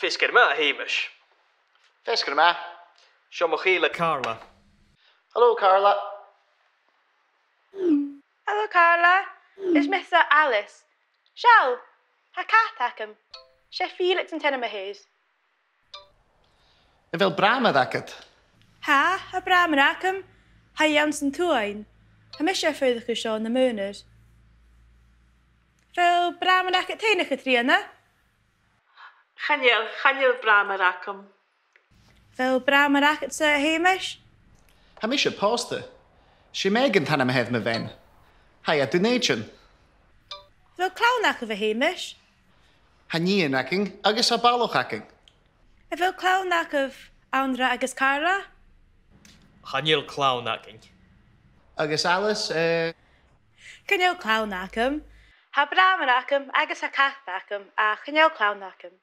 Fisker yma, Hamish. Fisker yma. Sio mo chi Carla. Hello, Carla. Hello, Carla. Is Mr. Alice. Shall, ha cat ym. She Felix yn tenna hys. Yn fel brama ddacod. Ha, a brama ac ym. Ha jans yn tŵain. Ha mis e ffyrdd chwysio yn y mwynir. Fel brama yn agat y tri yna? Chaniel, chaniel bram yr acwm. Fel bram yr acwm, Sir Hamish? Hamish y poster. Si megyn tan am hedd me fen. Hai a donation. Fel clawn ac efo Hamish? Hany'n acing agos a balwch acing. E fel clawn ac of Andra agos Cara? Chaniel clawn yng. Agos Alice, uh... E- Cynnil clawn acym, ha bram yn acym, agos a cath acym, a chynnil clawn acym.